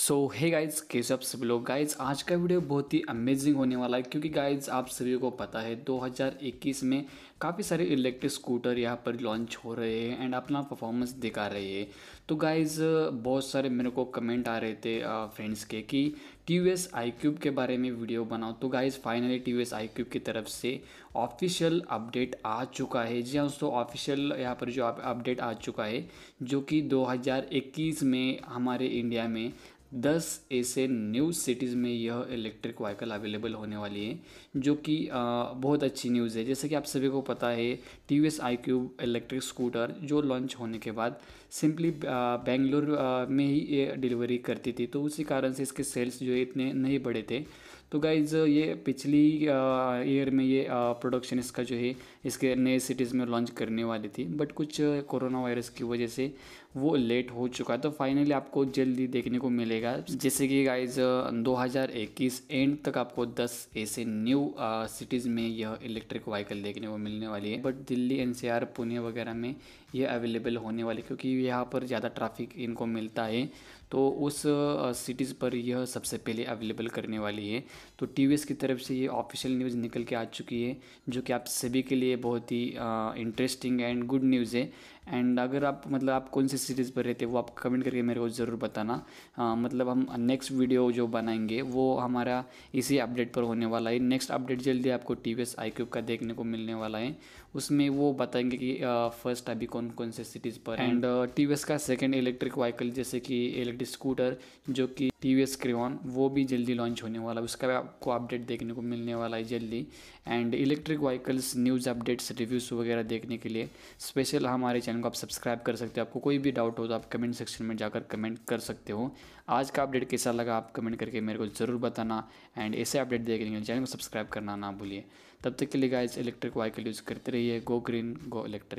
सो hey guys कैसे आप सभी लोग गाइज आज का वीडियो बहुत ही अमेजिंग होने वाला है क्योंकि गाइज आप सभी को पता है 2021 में काफ़ी सारे इलेक्ट्रिक स्कूटर यहाँ पर लॉन्च हो रहे हैं एंड अपना परफॉर्मेंस दिखा रहे हैं तो गाइज बहुत सारे मेरे को कमेंट आ रहे थे फ्रेंड्स के कि T V S iQube के बारे में वीडियो बनाओ तो guys finally T V S iQube की तरफ से ऑफिशियल अपडेट आ चुका है जी हाँ दोस्तों ऑफिशियल यहाँ पर जो अपडेट आ चुका है जो कि 2021 में हमारे इंडिया में दस ऐसे न्यू सिटीज़ में यह इलेक्ट्रिक व्हीकल अवेलेबल होने वाली है जो कि बहुत अच्छी न्यूज़ है जैसे कि आप सभी को पता है T V S iQube electric scooter जो लॉन्च होने के बाद सिंपली बेंगलोर में ही ये डिलीवरी करती थी तो उसी कारण से इसके सेल्स जो है इतने नहीं बढ़े थे तो गाइज ये पिछली ईयर में ये प्रोडक्शन इसका जो है इसके नए सिटीज़ में लॉन्च करने वाली थी बट कुछ कोरोना वायरस की वजह से वो लेट हो चुका है तो फाइनली आपको जल्दी देखने को मिलेगा जैसे कि गाइज 2021 एंड तक आपको 10 ऐसे न्यू सिटीज़ में यह इलेक्ट्रिक व्हीकल देखने को मिलने वाली है बट दिल्ली एन पुणे वगैरह में ये अवेलेबल होने वाली क्योंकि यहाँ पर ज़्यादा ट्रैफिक इनको मिलता है तो उस सिटीज़ पर यह सबसे पहले अवेलेबल करने वाली है तो टी की तरफ से ये ऑफिशियल न्यूज़ निकल के आ चुकी है जो कि आप सभी के लिए बहुत ही इंटरेस्टिंग एंड गुड न्यूज़ है एंड अगर आप मतलब आप कौन सी सीरीज़ पर रहते हैं वो आप कमेंट करके मेरे को ज़रूर बताना आ, हाँ, मतलब हम नेक्स्ट वीडियो जो बनाएंगे वो हमारा इसी अपडेट पर होने वाला है नेक्स्ट अपडेट जल्दी आपको T V S iQube का देखने को मिलने वाला है उसमें वो बताएंगे कि फर्स्ट अभी कौन कौन से सिटीज़ पर एंड टी वी एस का सेकेंड इलेक्ट्रिक व्हीकल जैसे कि इलेक्ट्रिक स्कूटर जो कि टी वी एस क्रियॉन वो भी जल्दी लॉन्च होने वाला है उसका भी आपको अपडेट देखने को मिलने वाला है जल्दी and electric vehicles news updates reviews वगैरह देखने के लिए स्पेशल हमारे चैनल को आप सब्सक्राइब कर सकते हो आपको कोई भी डाउट हो तो आप कमेंट सेक्शन में जाकर कमेंट कर सकते हो आज का अपडेट कैसा लगा आप कमेंट करके मेरे को ज़रूर बताना एंड ऐसे अपडेट देखने के लिए चैनल को सब्सक्राइब करना ना भूलिए तब तक के लिए गाइज इलेक्ट्रिक वाइकल यूज़ करते रहिए गो ग्रीन गो इलेक्ट्रिक